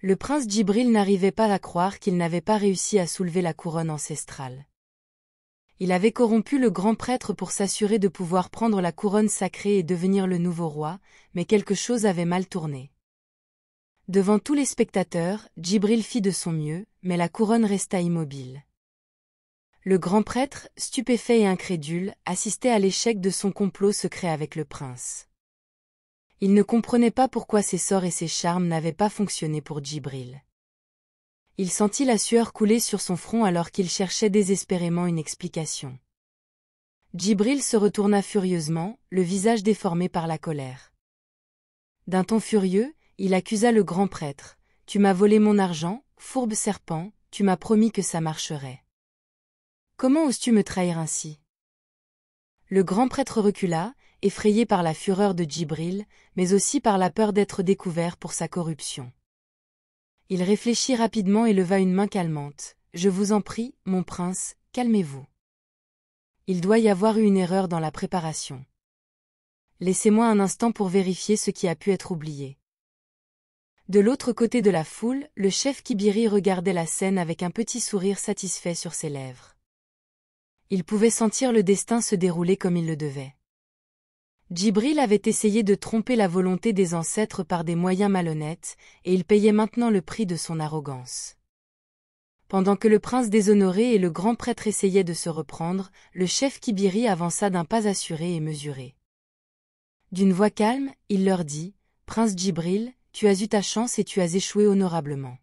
le prince Djibril n'arrivait pas à croire qu'il n'avait pas réussi à soulever la couronne ancestrale. Il avait corrompu le grand prêtre pour s'assurer de pouvoir prendre la couronne sacrée et devenir le nouveau roi, mais quelque chose avait mal tourné. Devant tous les spectateurs, Djibril fit de son mieux, mais la couronne resta immobile. Le grand prêtre, stupéfait et incrédule, assistait à l'échec de son complot secret avec le prince il ne comprenait pas pourquoi ses sorts et ses charmes n'avaient pas fonctionné pour Djibril. Il sentit la sueur couler sur son front alors qu'il cherchait désespérément une explication. Djibril se retourna furieusement, le visage déformé par la colère. D'un ton furieux, il accusa le grand prêtre. Tu m'as volé mon argent, fourbe serpent, tu m'as promis que ça marcherait. Comment oses-tu me trahir ainsi Le grand prêtre recula, effrayé par la fureur de Djibril, mais aussi par la peur d'être découvert pour sa corruption. Il réfléchit rapidement et leva une main calmante. Je vous en prie, mon prince, calmez-vous. Il doit y avoir eu une erreur dans la préparation. Laissez-moi un instant pour vérifier ce qui a pu être oublié. De l'autre côté de la foule, le chef Kibiri regardait la scène avec un petit sourire satisfait sur ses lèvres. Il pouvait sentir le destin se dérouler comme il le devait. Djibril avait essayé de tromper la volonté des ancêtres par des moyens malhonnêtes, et il payait maintenant le prix de son arrogance. Pendant que le prince déshonoré et le grand prêtre essayaient de se reprendre, le chef Kibiri avança d'un pas assuré et mesuré. D'une voix calme, il leur dit, « Prince Djibril, tu as eu ta chance et tu as échoué honorablement.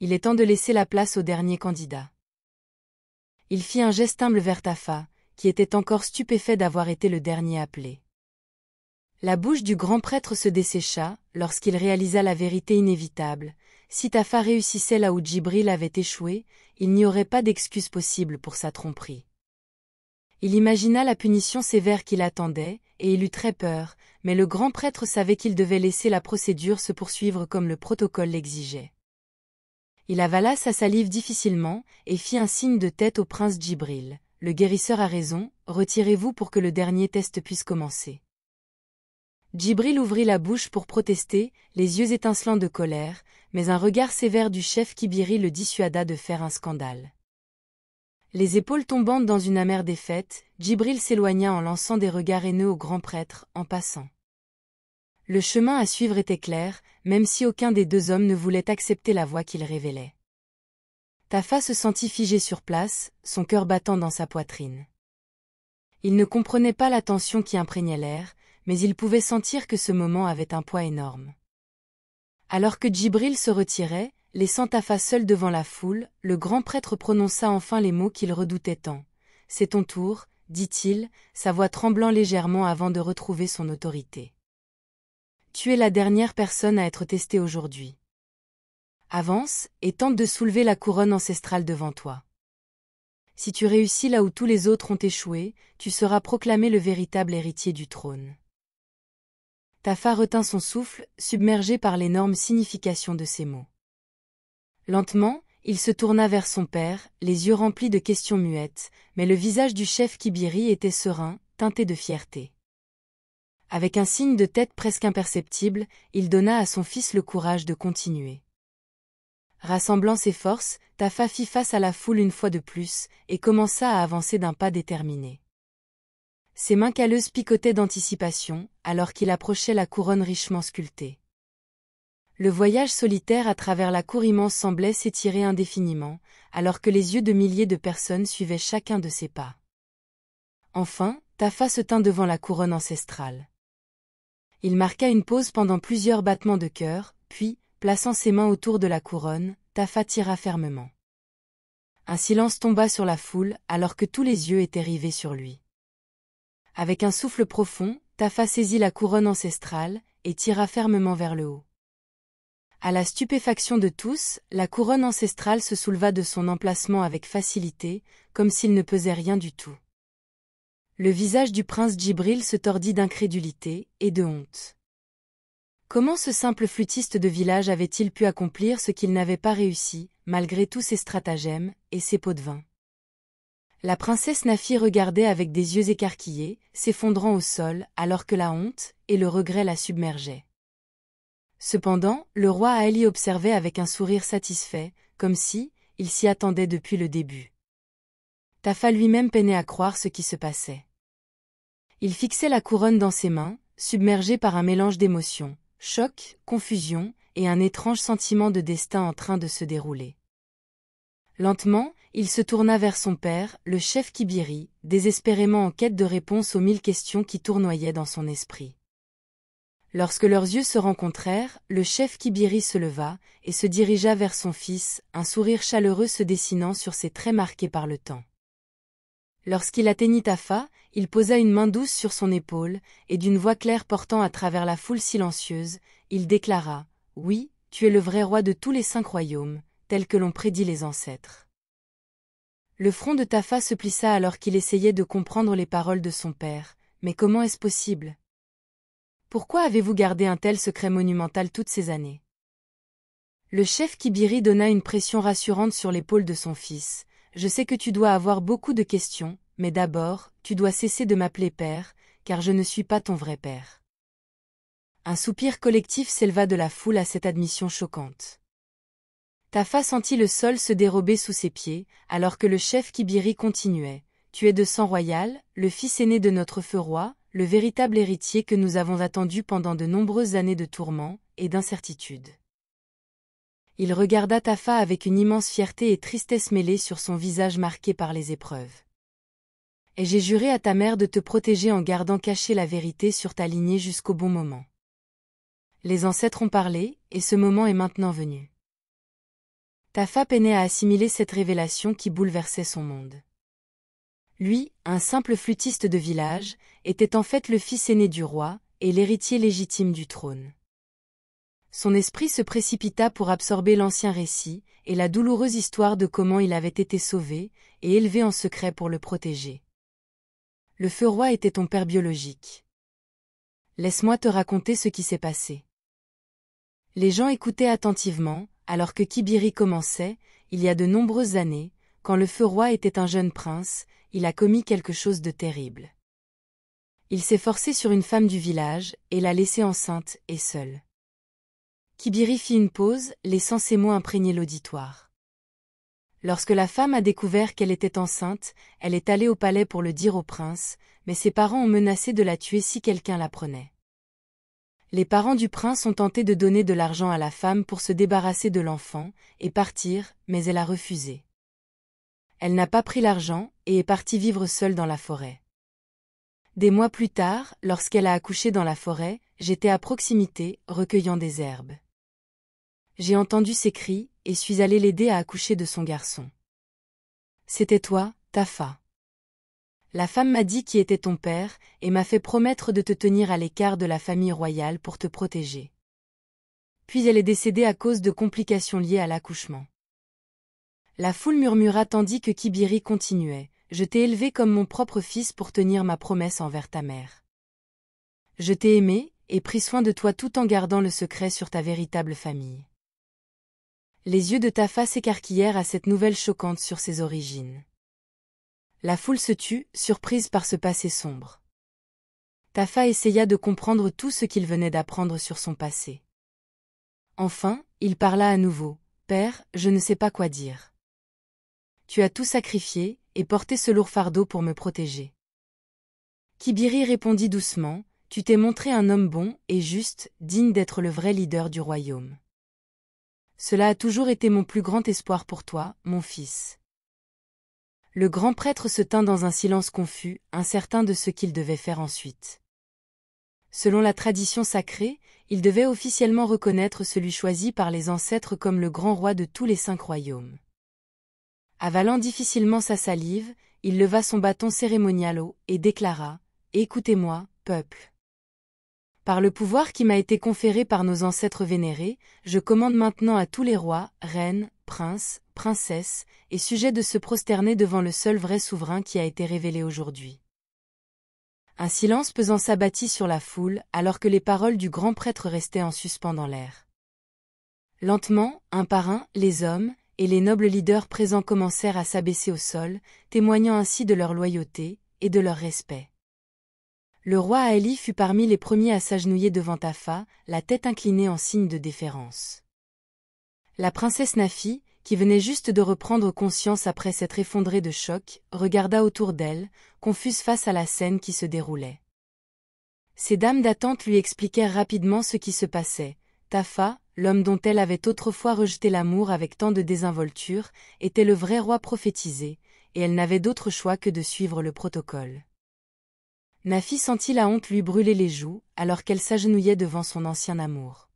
Il est temps de laisser la place au dernier candidat. » Il fit un geste humble vers Tafa, qui était encore stupéfait d'avoir été le dernier appelé. La bouche du grand prêtre se dessécha, lorsqu'il réalisa la vérité inévitable. Si Taffa réussissait là où Djibril avait échoué, il n'y aurait pas d'excuse possible pour sa tromperie. Il imagina la punition sévère qui l'attendait, et il eut très peur, mais le grand prêtre savait qu'il devait laisser la procédure se poursuivre comme le protocole l'exigeait. Il avala sa salive difficilement, et fit un signe de tête au prince Djibril le guérisseur a raison, retirez-vous pour que le dernier test puisse commencer. Djibril ouvrit la bouche pour protester, les yeux étincelants de colère, mais un regard sévère du chef Kibiri le dissuada de faire un scandale. Les épaules tombantes dans une amère défaite, Djibril s'éloigna en lançant des regards haineux au grand prêtre, en passant. Le chemin à suivre était clair, même si aucun des deux hommes ne voulait accepter la voie qu'il révélait. Tafa se sentit figé sur place, son cœur battant dans sa poitrine. Il ne comprenait pas la tension qui imprégnait l'air, mais il pouvait sentir que ce moment avait un poids énorme. Alors que Djibril se retirait, laissant Tafa seul devant la foule, le grand prêtre prononça enfin les mots qu'il redoutait tant. C'est ton tour, dit-il, sa voix tremblant légèrement avant de retrouver son autorité. Tu es la dernière personne à être testée aujourd'hui avance et tente de soulever la couronne ancestrale devant toi. Si tu réussis là où tous les autres ont échoué, tu seras proclamé le véritable héritier du trône. Tafa retint son souffle, submergé par l'énorme signification de ces mots. Lentement, il se tourna vers son père, les yeux remplis de questions muettes, mais le visage du chef Kibiri était serein, teinté de fierté. Avec un signe de tête presque imperceptible, il donna à son fils le courage de continuer. Rassemblant ses forces, Tafa fit face à la foule une fois de plus, et commença à avancer d'un pas déterminé. Ses mains calleuses picotaient d'anticipation, alors qu'il approchait la couronne richement sculptée. Le voyage solitaire à travers la cour immense semblait s'étirer indéfiniment, alors que les yeux de milliers de personnes suivaient chacun de ses pas. Enfin, Tafa se tint devant la couronne ancestrale. Il marqua une pause pendant plusieurs battements de cœur, puis, plaçant ses mains autour de la couronne, Tafa tira fermement. Un silence tomba sur la foule alors que tous les yeux étaient rivés sur lui. Avec un souffle profond, Tafa saisit la couronne ancestrale et tira fermement vers le haut. À la stupéfaction de tous, la couronne ancestrale se souleva de son emplacement avec facilité, comme s'il ne pesait rien du tout. Le visage du prince Djibril se tordit d'incrédulité et de honte. Comment ce simple flûtiste de village avait-il pu accomplir ce qu'il n'avait pas réussi, malgré tous ses stratagèmes et ses pots de vin La princesse Nafi regardait avec des yeux écarquillés, s'effondrant au sol, alors que la honte et le regret la submergeaient. Cependant, le roi Ali observait avec un sourire satisfait, comme si, il s'y attendait depuis le début. Tafa lui-même peinait à croire ce qui se passait. Il fixait la couronne dans ses mains, submergé par un mélange d'émotions, choc, confusion et un étrange sentiment de destin en train de se dérouler. Lentement, il se tourna vers son père, le chef Kibiri, désespérément en quête de réponse aux mille questions qui tournoyaient dans son esprit. Lorsque leurs yeux se rencontrèrent, le chef Kibiri se leva et se dirigea vers son fils, un sourire chaleureux se dessinant sur ses traits marqués par le temps. Lorsqu'il atteignit Tafa, il posa une main douce sur son épaule, et d'une voix claire portant à travers la foule silencieuse, il déclara « Oui, tu es le vrai roi de tous les cinq royaumes, tel que l'ont prédit les ancêtres. » Le front de Tafa se plissa alors qu'il essayait de comprendre les paroles de son père. Mais comment est-ce possible Pourquoi avez-vous gardé un tel secret monumental toutes ces années Le chef Kibiri donna une pression rassurante sur l'épaule de son fils, je sais que tu dois avoir beaucoup de questions, mais d'abord, tu dois cesser de m'appeler père, car je ne suis pas ton vrai père. Un soupir collectif s'éleva de la foule à cette admission choquante. Tafa sentit le sol se dérober sous ses pieds, alors que le chef Kibiri continuait. Tu es de sang royal, le fils aîné de notre feu roi, le véritable héritier que nous avons attendu pendant de nombreuses années de tourments et d'incertitudes il regarda Tafa avec une immense fierté et tristesse mêlée sur son visage marqué par les épreuves. Et j'ai juré à ta mère de te protéger en gardant cachée la vérité sur ta lignée jusqu'au bon moment. Les ancêtres ont parlé, et ce moment est maintenant venu. Tafa peinait à assimiler cette révélation qui bouleversait son monde. Lui, un simple flûtiste de village, était en fait le fils aîné du roi, et l'héritier légitime du trône son esprit se précipita pour absorber l'ancien récit, et la douloureuse histoire de comment il avait été sauvé, et élevé en secret pour le protéger. Le feu roi était ton père biologique. Laisse-moi te raconter ce qui s'est passé. Les gens écoutaient attentivement, alors que Kibiri commençait, il y a de nombreuses années, quand le feu roi était un jeune prince, il a commis quelque chose de terrible. Il s'est forcé sur une femme du village, et l'a laissée enceinte et seule. Kibiri fit une pause, laissant ses mots imprégner l'auditoire. Lorsque la femme a découvert qu'elle était enceinte, elle est allée au palais pour le dire au prince, mais ses parents ont menacé de la tuer si quelqu'un la prenait. Les parents du prince ont tenté de donner de l'argent à la femme pour se débarrasser de l'enfant, et partir, mais elle a refusé. Elle n'a pas pris l'argent, et est partie vivre seule dans la forêt. Des mois plus tard, lorsqu'elle a accouché dans la forêt, j'étais à proximité, recueillant des herbes. J'ai entendu ses cris, et suis allée l'aider à accoucher de son garçon. C'était toi, Tafa. La femme m'a dit qui était ton père, et m'a fait promettre de te tenir à l'écart de la famille royale pour te protéger. Puis elle est décédée à cause de complications liées à l'accouchement. La foule murmura tandis que Kibiri continuait. Je t'ai élevé comme mon propre fils pour tenir ma promesse envers ta mère. Je t'ai aimé, et pris soin de toi tout en gardant le secret sur ta véritable famille les yeux de Tafa s'écarquillèrent à cette nouvelle choquante sur ses origines. La foule se tut, surprise par ce passé sombre. Tafa essaya de comprendre tout ce qu'il venait d'apprendre sur son passé. Enfin, il parla à nouveau. Père, je ne sais pas quoi dire. Tu as tout sacrifié, et porté ce lourd fardeau pour me protéger. Kibiri répondit doucement, Tu t'es montré un homme bon et juste, digne d'être le vrai leader du royaume. Cela a toujours été mon plus grand espoir pour toi, mon fils. Le grand prêtre se tint dans un silence confus, incertain de ce qu'il devait faire ensuite. Selon la tradition sacrée, il devait officiellement reconnaître celui choisi par les ancêtres comme le grand roi de tous les cinq royaumes. Avalant difficilement sa salive, il leva son bâton cérémonial haut et déclara Écoutez-moi, peuple. Par le pouvoir qui m'a été conféré par nos ancêtres vénérés, je commande maintenant à tous les rois, reines, princes, princesses et sujets de se prosterner devant le seul vrai souverain qui a été révélé aujourd'hui. Un silence pesant s'abattit sur la foule alors que les paroles du grand prêtre restaient en suspens dans l'air. Lentement, un par un, les hommes et les nobles leaders présents commencèrent à s'abaisser au sol, témoignant ainsi de leur loyauté et de leur respect. Le roi Ali fut parmi les premiers à s'agenouiller devant Tafa, la tête inclinée en signe de déférence. La princesse Nafi, qui venait juste de reprendre conscience après s'être effondrée de choc, regarda autour d'elle, confuse face à la scène qui se déroulait. Ces dames d'attente lui expliquèrent rapidement ce qui se passait. Tafa, l'homme dont elle avait autrefois rejeté l'amour avec tant de désinvolture, était le vrai roi prophétisé, et elle n'avait d'autre choix que de suivre le protocole. Nafi sentit la honte lui brûler les joues, alors qu'elle s'agenouillait devant son ancien amour.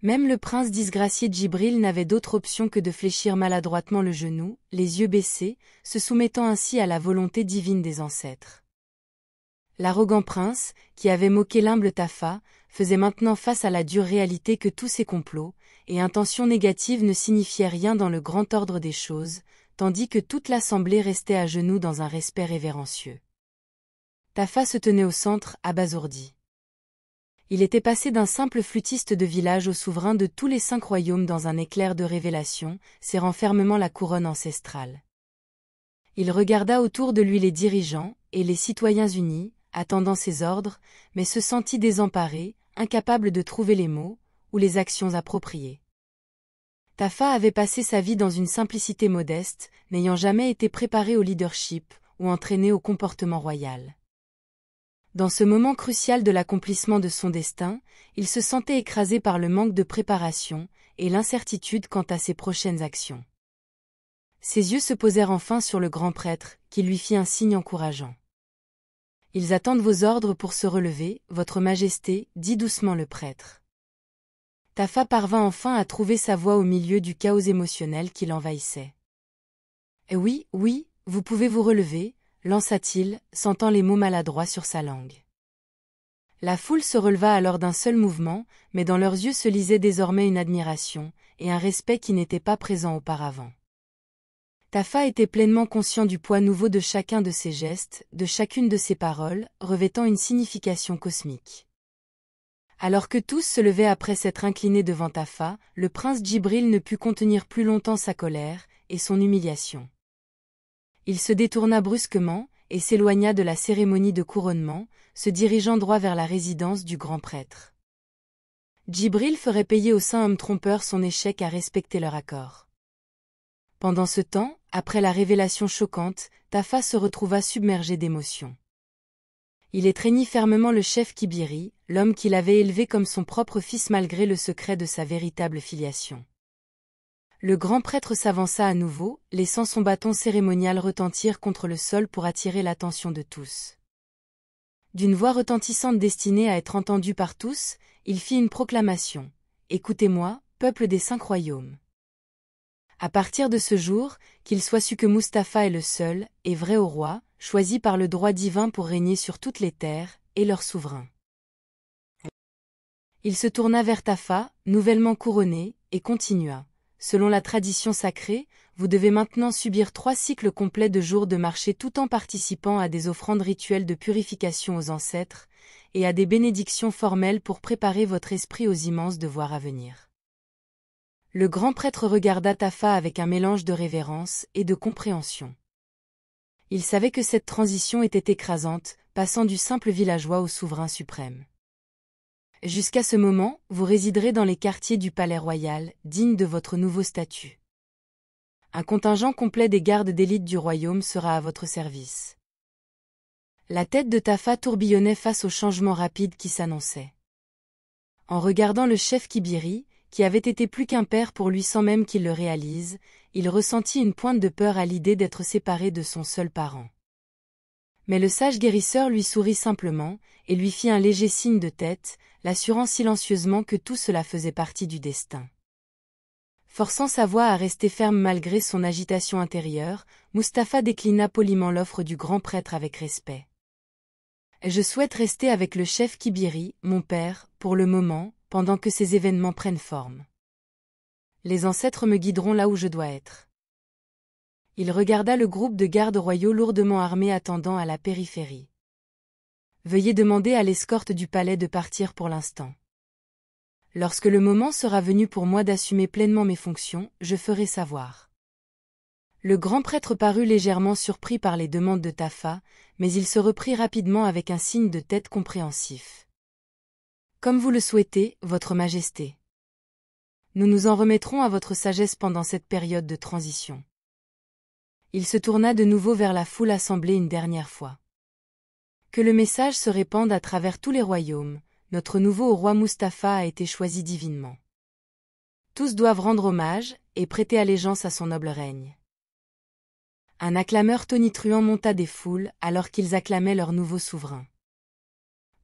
Même le prince disgracié Djibril n'avait d'autre option que de fléchir maladroitement le genou, les yeux baissés, se soumettant ainsi à la volonté divine des ancêtres. L'arrogant prince, qui avait moqué l'humble Tafa, faisait maintenant face à la dure réalité que tous ses complots et intentions négatives ne signifiaient rien dans le grand ordre des choses, tandis que toute l'assemblée restait à genoux dans un respect révérencieux. Tafa se tenait au centre, abasourdi. Il était passé d'un simple flûtiste de village au souverain de tous les cinq royaumes dans un éclair de révélation, serrant fermement la couronne ancestrale. Il regarda autour de lui les dirigeants et les citoyens unis, attendant ses ordres, mais se sentit désemparé, incapable de trouver les mots ou les actions appropriées. Tafa avait passé sa vie dans une simplicité modeste, n'ayant jamais été préparé au leadership ou entraîné au comportement royal. Dans ce moment crucial de l'accomplissement de son destin, il se sentait écrasé par le manque de préparation et l'incertitude quant à ses prochaines actions. Ses yeux se posèrent enfin sur le grand prêtre, qui lui fit un signe encourageant. Ils attendent vos ordres pour se relever, votre majesté, dit doucement le prêtre. Tafa parvint enfin à trouver sa voix au milieu du chaos émotionnel qui l'envahissait. Euh oui, oui, vous pouvez vous relever, lança-t-il, sentant les mots maladroits sur sa langue. La foule se releva alors d'un seul mouvement, mais dans leurs yeux se lisait désormais une admiration, et un respect qui n'étaient pas présents auparavant. Tafa était pleinement conscient du poids nouveau de chacun de ses gestes, de chacune de ses paroles, revêtant une signification cosmique. Alors que tous se levaient après s'être inclinés devant Tafa, le prince Djibril ne put contenir plus longtemps sa colère et son humiliation. Il se détourna brusquement, et s'éloigna de la cérémonie de couronnement, se dirigeant droit vers la résidence du grand prêtre. Djibril ferait payer au saint homme trompeur son échec à respecter leur accord. Pendant ce temps, après la révélation choquante, Tafa se retrouva submergé d'émotions. Il étreignit fermement le chef Kibiri, l'homme qu'il avait élevé comme son propre fils malgré le secret de sa véritable filiation. Le grand prêtre s'avança à nouveau, laissant son bâton cérémonial retentir contre le sol pour attirer l'attention de tous. D'une voix retentissante destinée à être entendue par tous, il fit une proclamation. Écoutez-moi, peuple des cinq royaumes. À partir de ce jour, qu'il soit su que Mustapha est le seul, et vrai au roi, choisi par le droit divin pour régner sur toutes les terres, et leur souverain. Il se tourna vers Tafa, nouvellement couronné, et continua. Selon la tradition sacrée, vous devez maintenant subir trois cycles complets de jours de marché tout en participant à des offrandes rituelles de purification aux ancêtres, et à des bénédictions formelles pour préparer votre esprit aux immenses devoirs à venir. Le grand prêtre regarda Tafa avec un mélange de révérence et de compréhension. Il savait que cette transition était écrasante, passant du simple villageois au souverain suprême. Jusqu'à ce moment, vous résiderez dans les quartiers du Palais Royal, dignes de votre nouveau statut. Un contingent complet des gardes d'élite du royaume sera à votre service. La tête de Tafa tourbillonnait face au changement rapide qui s'annonçait. En regardant le chef Kibiri, qui avait été plus qu'un père pour lui sans même qu'il le réalise, il ressentit une pointe de peur à l'idée d'être séparé de son seul parent. Mais le sage guérisseur lui sourit simplement, et lui fit un léger signe de tête, l'assurant silencieusement que tout cela faisait partie du destin. Forçant sa voix à rester ferme malgré son agitation intérieure, Mustapha déclina poliment l'offre du grand prêtre avec respect. Je souhaite rester avec le chef Kibiri, mon père, pour le moment, pendant que ces événements prennent forme. Les ancêtres me guideront là où je dois être il regarda le groupe de gardes royaux lourdement armés attendant à la périphérie. Veuillez demander à l'escorte du palais de partir pour l'instant. Lorsque le moment sera venu pour moi d'assumer pleinement mes fonctions, je ferai savoir. Le grand prêtre parut légèrement surpris par les demandes de Tafa, mais il se reprit rapidement avec un signe de tête compréhensif. Comme vous le souhaitez, Votre Majesté. Nous nous en remettrons à votre sagesse pendant cette période de transition il se tourna de nouveau vers la foule assemblée une dernière fois. Que le message se répande à travers tous les royaumes, notre nouveau roi Mustapha a été choisi divinement. Tous doivent rendre hommage et prêter allégeance à son noble règne. Un acclameur tonitruant monta des foules alors qu'ils acclamaient leur nouveau souverain.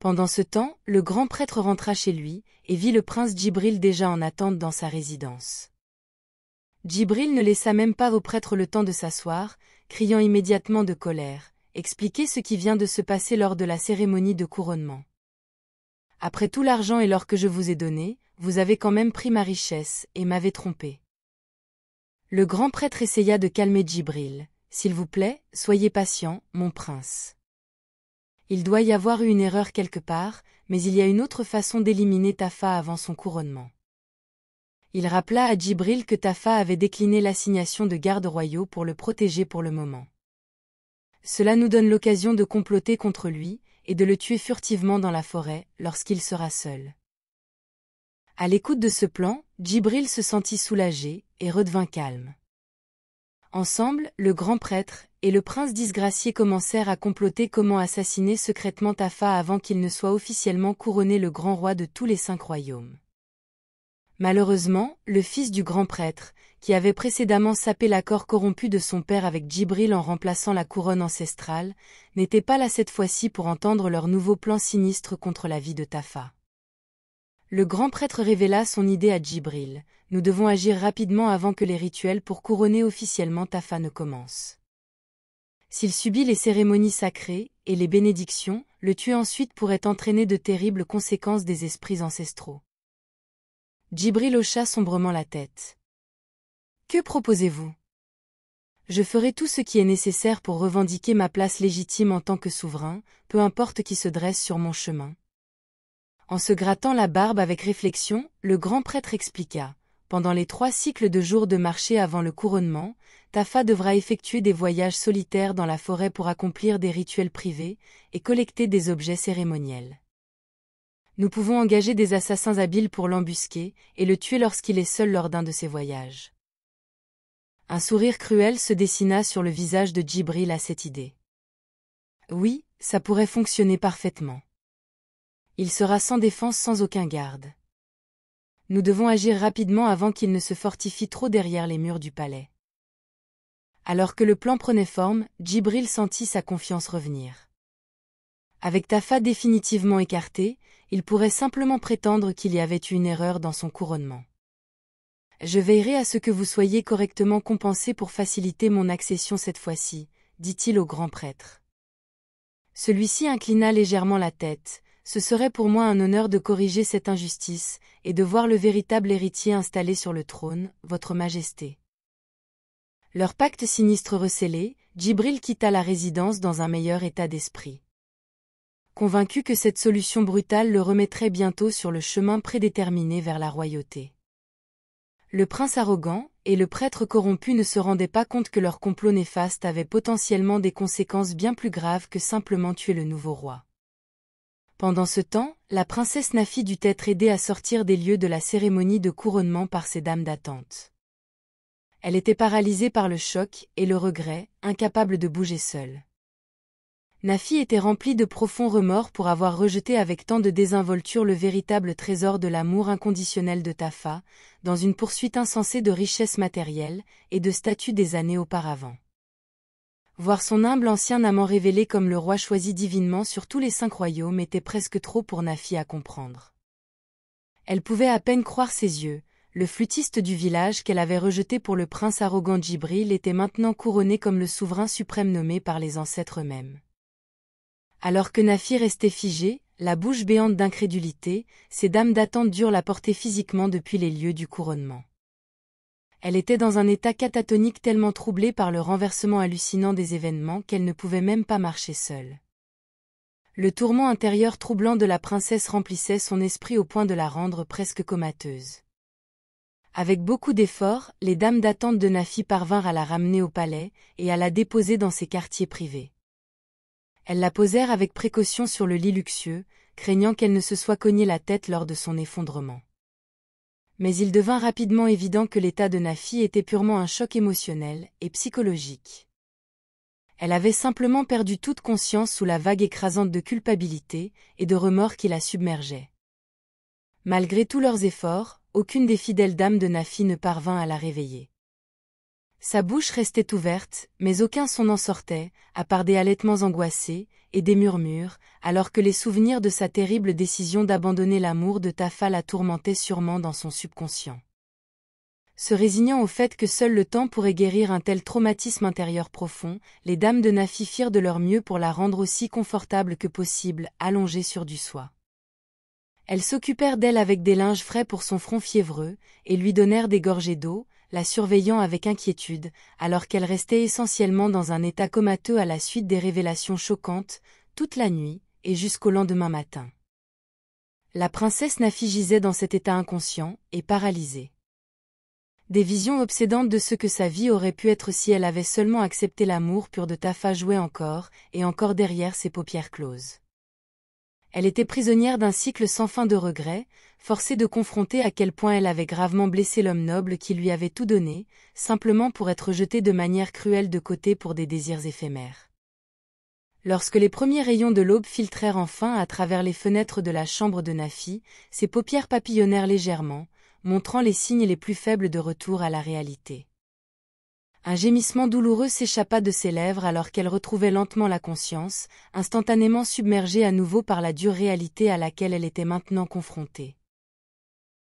Pendant ce temps, le grand prêtre rentra chez lui et vit le prince Djibril déjà en attente dans sa résidence. Djibril ne laissa même pas au prêtres le temps de s'asseoir, criant immédiatement de colère, expliquez ce qui vient de se passer lors de la cérémonie de couronnement. Après tout l'argent et l'or que je vous ai donné, vous avez quand même pris ma richesse, et m'avez trompé. Le grand prêtre essaya de calmer Djibril. S'il vous plaît, soyez patient, mon prince. Il doit y avoir eu une erreur quelque part, mais il y a une autre façon d'éliminer Tafa avant son couronnement. Il rappela à Djibril que Tafa avait décliné l'assignation de gardes royaux pour le protéger pour le moment. Cela nous donne l'occasion de comploter contre lui, et de le tuer furtivement dans la forêt, lorsqu'il sera seul. À l'écoute de ce plan, Djibril se sentit soulagé, et redevint calme. Ensemble, le grand prêtre et le prince disgracié commencèrent à comploter comment assassiner secrètement Tafa avant qu'il ne soit officiellement couronné le grand roi de tous les cinq royaumes. Malheureusement, le fils du grand prêtre, qui avait précédemment sapé l'accord corrompu de son père avec Djibril en remplaçant la couronne ancestrale, n'était pas là cette fois-ci pour entendre leur nouveau plan sinistre contre la vie de Tafa. Le grand prêtre révéla son idée à Djibril. Nous devons agir rapidement avant que les rituels pour couronner officiellement Tafa ne commencent. S'il subit les cérémonies sacrées et les bénédictions, le tuer ensuite pourrait entraîner de terribles conséquences des esprits ancestraux. Djibril hocha sombrement la tête. Que proposez-vous Je ferai tout ce qui est nécessaire pour revendiquer ma place légitime en tant que souverain, peu importe qui se dresse sur mon chemin. En se grattant la barbe avec réflexion, le grand prêtre expliqua. Pendant les trois cycles de jours de marché avant le couronnement, Tafa devra effectuer des voyages solitaires dans la forêt pour accomplir des rituels privés et collecter des objets cérémoniels nous pouvons engager des assassins habiles pour l'embusquer et le tuer lorsqu'il est seul lors d'un de ses voyages. Un sourire cruel se dessina sur le visage de Djibril à cette idée. Oui, ça pourrait fonctionner parfaitement. Il sera sans défense sans aucun garde. Nous devons agir rapidement avant qu'il ne se fortifie trop derrière les murs du palais. Alors que le plan prenait forme, Djibril sentit sa confiance revenir. Avec Tafa définitivement écartée, il pourrait simplement prétendre qu'il y avait eu une erreur dans son couronnement. Je veillerai à ce que vous soyez correctement compensé pour faciliter mon accession cette fois-ci, dit-il au grand prêtre. Celui-ci inclina légèrement la tête, ce serait pour moi un honneur de corriger cette injustice, et de voir le véritable héritier installé sur le trône, votre majesté. Leur pacte sinistre recélé, Djibril quitta la résidence dans un meilleur état d'esprit convaincu que cette solution brutale le remettrait bientôt sur le chemin prédéterminé vers la royauté. Le prince arrogant et le prêtre corrompu ne se rendaient pas compte que leur complot néfaste avait potentiellement des conséquences bien plus graves que simplement tuer le nouveau roi. Pendant ce temps, la princesse Nafi dut être aidée à sortir des lieux de la cérémonie de couronnement par ses dames d'attente. Elle était paralysée par le choc et le regret, incapable de bouger seule. Nafi était remplie de profonds remords pour avoir rejeté avec tant de désinvolture le véritable trésor de l'amour inconditionnel de Tafa, dans une poursuite insensée de richesses matérielles et de statuts des années auparavant. Voir son humble ancien amant révélé comme le roi choisi divinement sur tous les cinq royaumes était presque trop pour Nafi à comprendre. Elle pouvait à peine croire ses yeux, le flûtiste du village qu'elle avait rejeté pour le prince arrogant Djibril était maintenant couronné comme le souverain suprême nommé par les ancêtres eux-mêmes. Alors que Nafi restait figée, la bouche béante d'incrédulité, ces dames d'attente durent la porter physiquement depuis les lieux du couronnement. Elle était dans un état catatonique tellement troublé par le renversement hallucinant des événements qu'elle ne pouvait même pas marcher seule. Le tourment intérieur troublant de la princesse remplissait son esprit au point de la rendre presque comateuse. Avec beaucoup d'efforts, les dames d'attente de Nafi parvinrent à la ramener au palais et à la déposer dans ses quartiers privés. Elles la posèrent avec précaution sur le lit luxueux, craignant qu'elle ne se soit cognée la tête lors de son effondrement. Mais il devint rapidement évident que l'état de Nafi était purement un choc émotionnel et psychologique. Elle avait simplement perdu toute conscience sous la vague écrasante de culpabilité et de remords qui la submergeait. Malgré tous leurs efforts, aucune des fidèles dames de Nafi ne parvint à la réveiller. Sa bouche restait ouverte, mais aucun son n'en sortait, à part des halètements angoissés, et des murmures, alors que les souvenirs de sa terrible décision d'abandonner l'amour de Tafa la tourmentaient sûrement dans son subconscient. Se résignant au fait que seul le temps pourrait guérir un tel traumatisme intérieur profond, les dames de Nafi firent de leur mieux pour la rendre aussi confortable que possible, allongée sur du soie. Elles s'occupèrent d'elle avec des linges frais pour son front fiévreux, et lui donnèrent des gorgées d'eau, la surveillant avec inquiétude, alors qu'elle restait essentiellement dans un état comateux à la suite des révélations choquantes, toute la nuit, et jusqu'au lendemain matin. La princesse n'affigisait dans cet état inconscient, et paralysée. Des visions obsédantes de ce que sa vie aurait pu être si elle avait seulement accepté l'amour pur de Tafa jouait encore, et encore derrière ses paupières closes. Elle était prisonnière d'un cycle sans fin de regrets, forcée de confronter à quel point elle avait gravement blessé l'homme noble qui lui avait tout donné, simplement pour être jetée de manière cruelle de côté pour des désirs éphémères. Lorsque les premiers rayons de l'aube filtrèrent enfin à travers les fenêtres de la chambre de Nafi, ses paupières papillonnèrent légèrement, montrant les signes les plus faibles de retour à la réalité. Un gémissement douloureux s'échappa de ses lèvres alors qu'elle retrouvait lentement la conscience, instantanément submergée à nouveau par la dure réalité à laquelle elle était maintenant confrontée.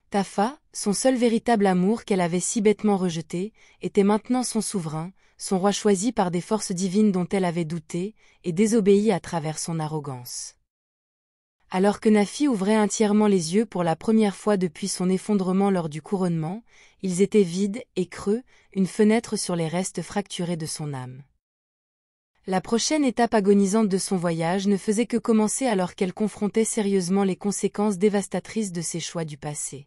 Tafa, son seul véritable amour qu'elle avait si bêtement rejeté, était maintenant son souverain, son roi choisi par des forces divines dont elle avait douté, et désobéi à travers son arrogance. Alors que Nafi ouvrait entièrement les yeux pour la première fois depuis son effondrement lors du couronnement, ils étaient vides et creux, une fenêtre sur les restes fracturés de son âme. La prochaine étape agonisante de son voyage ne faisait que commencer alors qu'elle confrontait sérieusement les conséquences dévastatrices de ses choix du passé.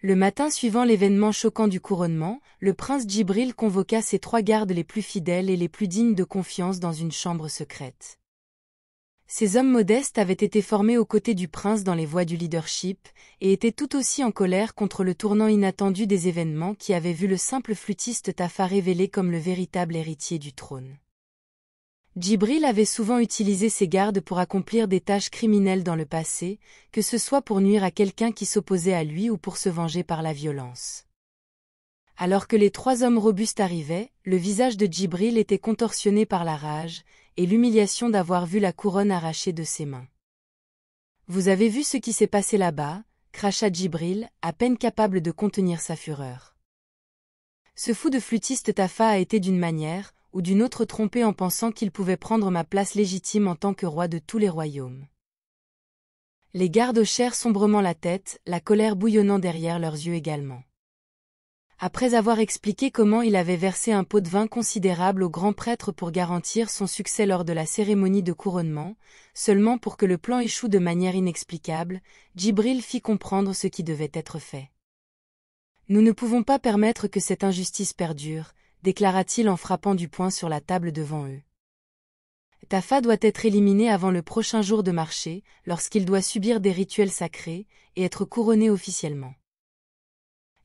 Le matin suivant l'événement choquant du couronnement, le prince Djibril convoqua ses trois gardes les plus fidèles et les plus dignes de confiance dans une chambre secrète. Ces hommes modestes avaient été formés aux côtés du prince dans les voies du leadership, et étaient tout aussi en colère contre le tournant inattendu des événements qui avaient vu le simple flûtiste Tafa révélé comme le véritable héritier du trône. Djibril avait souvent utilisé ses gardes pour accomplir des tâches criminelles dans le passé, que ce soit pour nuire à quelqu'un qui s'opposait à lui ou pour se venger par la violence. Alors que les trois hommes robustes arrivaient, le visage de Djibril était contorsionné par la rage, et l'humiliation d'avoir vu la couronne arrachée de ses mains. Vous avez vu ce qui s'est passé là-bas, cracha Djibril, à peine capable de contenir sa fureur. Ce fou de flûtiste Tafa a été d'une manière ou d'une autre trompé en pensant qu'il pouvait prendre ma place légitime en tant que roi de tous les royaumes. Les gardes hochèrent sombrement la tête, la colère bouillonnant derrière leurs yeux également après avoir expliqué comment il avait versé un pot de vin considérable au grand prêtre pour garantir son succès lors de la cérémonie de couronnement, seulement pour que le plan échoue de manière inexplicable, Djibril fit comprendre ce qui devait être fait. Nous ne pouvons pas permettre que cette injustice perdure, déclara-t-il en frappant du poing sur la table devant eux. Tafa doit être éliminé avant le prochain jour de marché, lorsqu'il doit subir des rituels sacrés, et être couronné officiellement.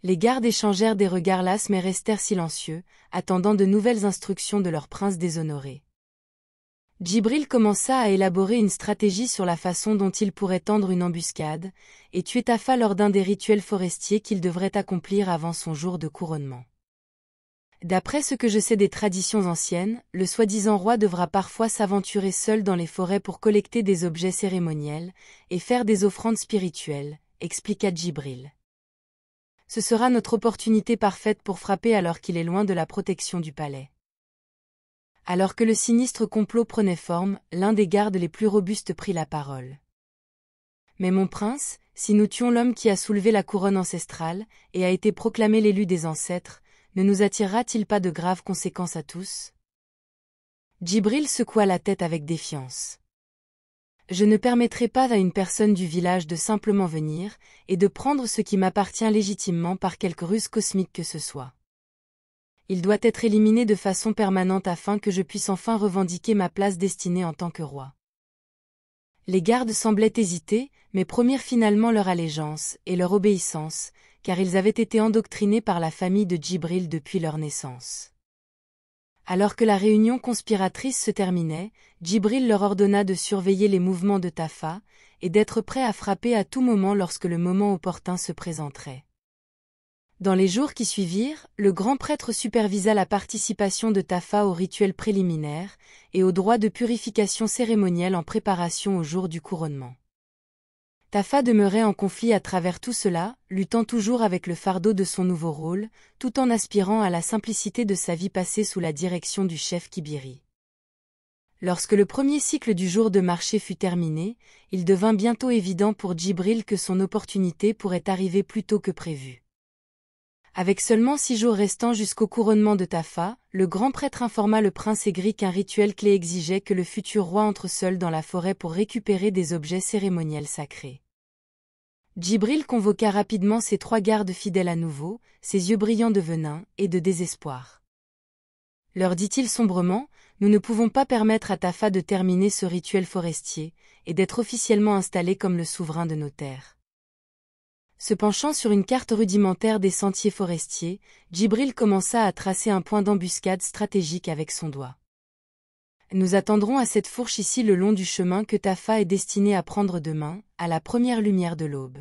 Les gardes échangèrent des regards lasses mais restèrent silencieux, attendant de nouvelles instructions de leur prince déshonoré. Djibril commença à élaborer une stratégie sur la façon dont il pourrait tendre une embuscade, et tuer Tafa lors d'un des rituels forestiers qu'il devrait accomplir avant son jour de couronnement. D'après ce que je sais des traditions anciennes, le soi-disant roi devra parfois s'aventurer seul dans les forêts pour collecter des objets cérémoniels et faire des offrandes spirituelles, expliqua Djibril ce sera notre opportunité parfaite pour frapper alors qu'il est loin de la protection du palais. Alors que le sinistre complot prenait forme, l'un des gardes les plus robustes prit la parole. Mais mon prince, si nous tuons l'homme qui a soulevé la couronne ancestrale, et a été proclamé l'élu des ancêtres, ne nous attirera-t-il pas de graves conséquences à tous Djibril secoua la tête avec défiance je ne permettrai pas à une personne du village de simplement venir, et de prendre ce qui m'appartient légitimement par quelque ruse cosmique que ce soit. Il doit être éliminé de façon permanente afin que je puisse enfin revendiquer ma place destinée en tant que roi. Les gardes semblaient hésiter, mais promirent finalement leur allégeance et leur obéissance, car ils avaient été endoctrinés par la famille de Djibril depuis leur naissance. Alors que la réunion conspiratrice se terminait, Djibril leur ordonna de surveiller les mouvements de Tafa, et d'être prêt à frapper à tout moment lorsque le moment opportun se présenterait. Dans les jours qui suivirent, le grand prêtre supervisa la participation de Tafa au rituel préliminaire et au droit de purification cérémonielle en préparation au jour du couronnement. Tafa demeurait en conflit à travers tout cela, luttant toujours avec le fardeau de son nouveau rôle, tout en aspirant à la simplicité de sa vie passée sous la direction du chef Kibiri. Lorsque le premier cycle du jour de marché fut terminé, il devint bientôt évident pour Djibril que son opportunité pourrait arriver plus tôt que prévu. Avec seulement six jours restants jusqu'au couronnement de Tafa, le grand prêtre informa le prince aigri qu'un rituel clé exigeait que le futur roi entre seul dans la forêt pour récupérer des objets cérémoniels sacrés. Djibril convoqua rapidement ses trois gardes fidèles à nouveau, ses yeux brillants de venin et de désespoir. Leur dit-il sombrement, nous ne pouvons pas permettre à Tafa de terminer ce rituel forestier et d'être officiellement installé comme le souverain de nos terres. Se penchant sur une carte rudimentaire des sentiers forestiers, Djibril commença à tracer un point d'embuscade stratégique avec son doigt. Nous attendrons à cette fourche ici le long du chemin que Tafa est destiné à prendre demain, à la première lumière de l'aube.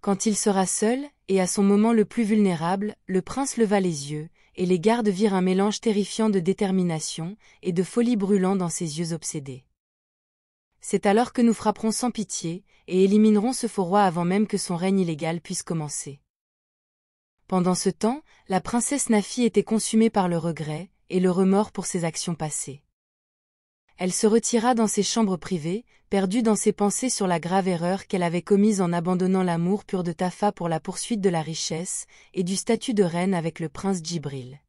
Quand il sera seul, et à son moment le plus vulnérable, le prince leva les yeux, et les gardes virent un mélange terrifiant de détermination et de folie brûlant dans ses yeux obsédés. C'est alors que nous frapperons sans pitié, et éliminerons ce faux roi avant même que son règne illégal puisse commencer. Pendant ce temps, la princesse Nafi était consumée par le regret, et le remords pour ses actions passées. Elle se retira dans ses chambres privées, perdue dans ses pensées sur la grave erreur qu'elle avait commise en abandonnant l'amour pur de Tafa pour la poursuite de la richesse et du statut de reine avec le prince Djibril.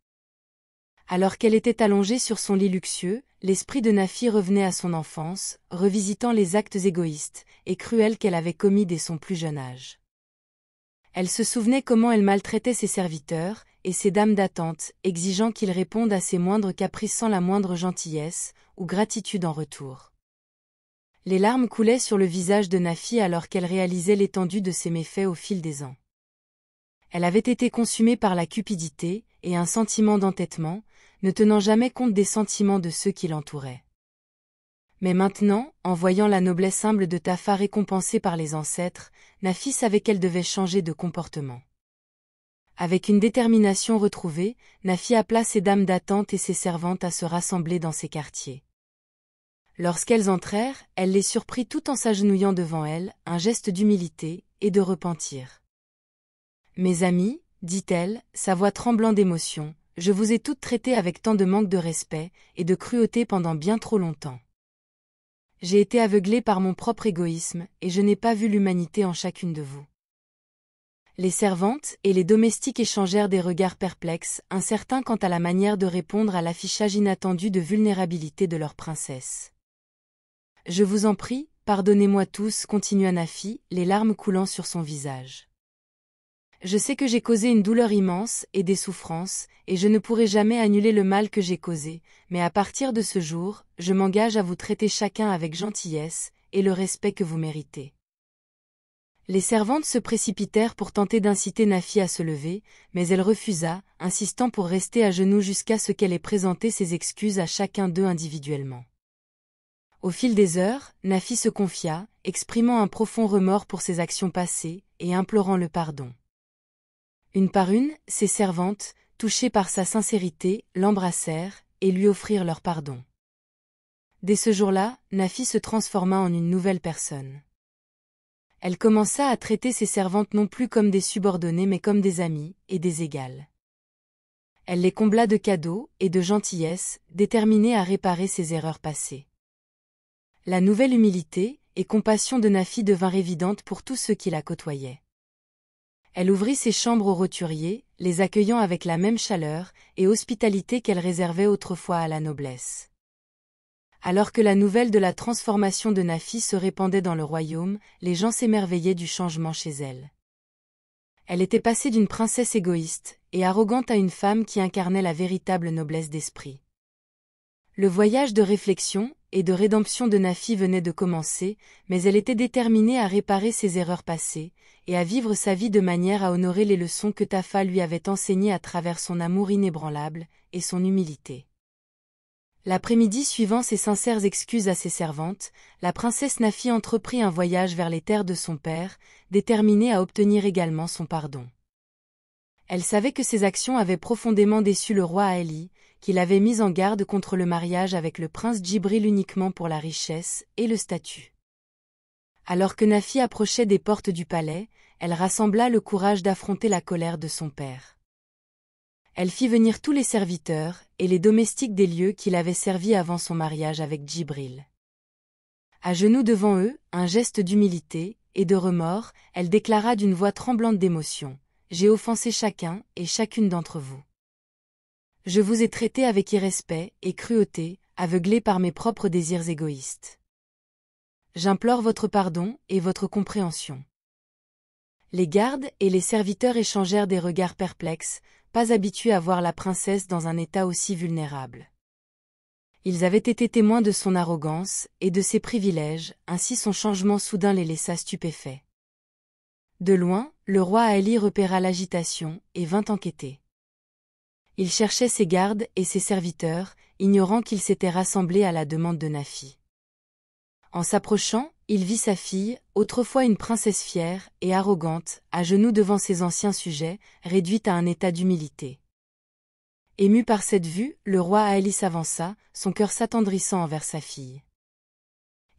Alors qu'elle était allongée sur son lit luxueux, l'esprit de Nafi revenait à son enfance, revisitant les actes égoïstes et cruels qu'elle avait commis dès son plus jeune âge. Elle se souvenait comment elle maltraitait ses serviteurs et ses dames d'attente, exigeant qu'ils répondent à ses moindres caprices sans la moindre gentillesse ou gratitude en retour. Les larmes coulaient sur le visage de Nafi alors qu'elle réalisait l'étendue de ses méfaits au fil des ans. Elle avait été consumée par la cupidité et un sentiment d'entêtement, ne tenant jamais compte des sentiments de ceux qui l'entouraient. Mais maintenant, en voyant la noblesse humble de Tafa récompensée par les ancêtres, Nafi savait qu'elle devait changer de comportement. Avec une détermination retrouvée, Nafi appela ses dames d'attente et ses servantes à se rassembler dans ses quartiers. Lorsqu'elles entrèrent, elle les surprit tout en s'agenouillant devant elle, un geste d'humilité et de repentir. Mes amis, dit-elle, sa voix tremblant d'émotion, je vous ai toutes traitées avec tant de manque de respect et de cruauté pendant bien trop longtemps. J'ai été aveuglée par mon propre égoïsme et je n'ai pas vu l'humanité en chacune de vous. Les servantes et les domestiques échangèrent des regards perplexes, incertains quant à la manière de répondre à l'affichage inattendu de vulnérabilité de leur princesse. Je vous en prie, pardonnez-moi tous, continua Nafi, les larmes coulant sur son visage. Je sais que j'ai causé une douleur immense et des souffrances, et je ne pourrai jamais annuler le mal que j'ai causé, mais à partir de ce jour, je m'engage à vous traiter chacun avec gentillesse, et le respect que vous méritez. Les servantes se précipitèrent pour tenter d'inciter Nafi à se lever, mais elle refusa, insistant pour rester à genoux jusqu'à ce qu'elle ait présenté ses excuses à chacun d'eux individuellement. Au fil des heures, Nafi se confia, exprimant un profond remords pour ses actions passées, et implorant le pardon. Une par une, ses servantes, touchées par sa sincérité, l'embrassèrent, et lui offrirent leur pardon. Dès ce jour-là, Nafi se transforma en une nouvelle personne. Elle commença à traiter ses servantes non plus comme des subordonnées mais comme des amies, et des égales. Elle les combla de cadeaux, et de gentillesse, déterminée à réparer ses erreurs passées. La nouvelle humilité, et compassion de Nafi devinrent évidentes pour tous ceux qui la côtoyaient elle ouvrit ses chambres aux roturiers, les accueillant avec la même chaleur et hospitalité qu'elle réservait autrefois à la noblesse. Alors que la nouvelle de la transformation de Nafi se répandait dans le royaume, les gens s'émerveillaient du changement chez elle. Elle était passée d'une princesse égoïste et arrogante à une femme qui incarnait la véritable noblesse d'esprit. Le voyage de réflexion, et de rédemption de Nafi venait de commencer, mais elle était déterminée à réparer ses erreurs passées, et à vivre sa vie de manière à honorer les leçons que Tafa lui avait enseignées à travers son amour inébranlable, et son humilité. L'après-midi suivant ses sincères excuses à ses servantes, la princesse Nafi entreprit un voyage vers les terres de son père, déterminée à obtenir également son pardon. Elle savait que ses actions avaient profondément déçu le roi Ali, qu'il avait mis en garde contre le mariage avec le prince Djibril uniquement pour la richesse et le statut. Alors que Nafi approchait des portes du palais, elle rassembla le courage d'affronter la colère de son père. Elle fit venir tous les serviteurs et les domestiques des lieux qu'il avait servi avant son mariage avec Djibril. À genoux devant eux, un geste d'humilité et de remords, elle déclara d'une voix tremblante d'émotion. J'ai offensé chacun et chacune d'entre vous je vous ai traité avec irrespect et cruauté, aveuglé par mes propres désirs égoïstes. J'implore votre pardon et votre compréhension. Les gardes et les serviteurs échangèrent des regards perplexes, pas habitués à voir la princesse dans un état aussi vulnérable. Ils avaient été témoins de son arrogance et de ses privilèges, ainsi son changement soudain les laissa stupéfaits. De loin, le roi Ali repéra l'agitation et vint enquêter. Il cherchait ses gardes et ses serviteurs, ignorant qu'ils s'étaient rassemblés à la demande de Nafi. En s'approchant, il vit sa fille, autrefois une princesse fière et arrogante, à genoux devant ses anciens sujets, réduite à un état d'humilité. Ému par cette vue, le roi Alice s'avança, son cœur s'attendrissant envers sa fille.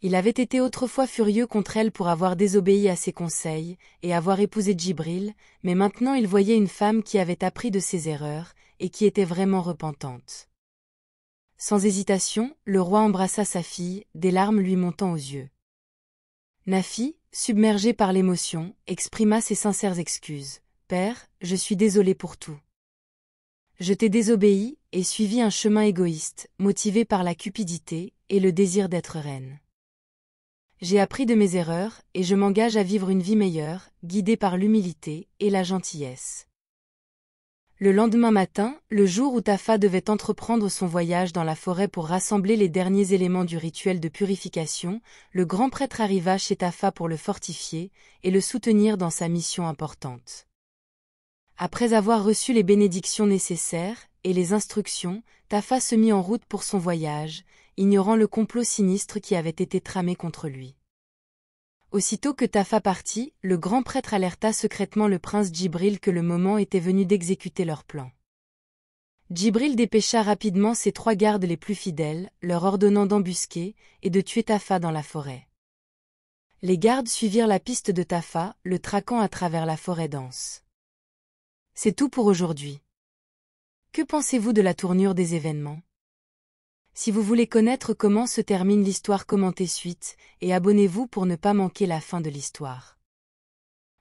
Il avait été autrefois furieux contre elle pour avoir désobéi à ses conseils et avoir épousé Djibril, mais maintenant il voyait une femme qui avait appris de ses erreurs et qui était vraiment repentante. Sans hésitation, le roi embrassa sa fille, des larmes lui montant aux yeux. Nafi, submergée par l'émotion, exprima ses sincères excuses. Père, je suis désolée pour tout. Je t'ai désobéi et suivi un chemin égoïste, motivé par la cupidité et le désir d'être reine. J'ai appris de mes erreurs et je m'engage à vivre une vie meilleure, guidée par l'humilité et la gentillesse. Le lendemain matin, le jour où Tafa devait entreprendre son voyage dans la forêt pour rassembler les derniers éléments du rituel de purification, le grand prêtre arriva chez Tafa pour le fortifier et le soutenir dans sa mission importante. Après avoir reçu les bénédictions nécessaires et les instructions, Tafa se mit en route pour son voyage, ignorant le complot sinistre qui avait été tramé contre lui. Aussitôt que Tafa partit, le grand prêtre alerta secrètement le prince Djibril que le moment était venu d'exécuter leur plan. Djibril dépêcha rapidement ses trois gardes les plus fidèles, leur ordonnant d'embusquer et de tuer Tafa dans la forêt. Les gardes suivirent la piste de Tafa, le traquant à travers la forêt dense. C'est tout pour aujourd'hui. Que pensez-vous de la tournure des événements si vous voulez connaître comment se termine l'histoire commentez suite, et abonnez-vous pour ne pas manquer la fin de l'histoire.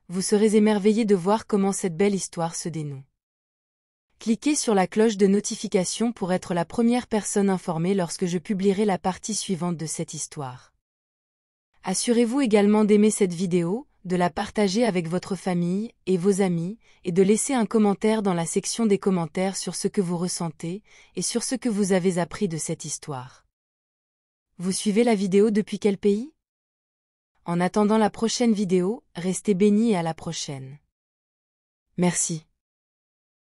Vous serez émerveillé de voir comment cette belle histoire se dénoue. Cliquez sur la cloche de notification pour être la première personne informée lorsque je publierai la partie suivante de cette histoire. Assurez-vous également d'aimer cette vidéo, de la partager avec votre famille et vos amis, et de laisser un commentaire dans la section des commentaires sur ce que vous ressentez et sur ce que vous avez appris de cette histoire. Vous suivez la vidéo depuis quel pays En attendant la prochaine vidéo, restez bénis et à la prochaine. Merci.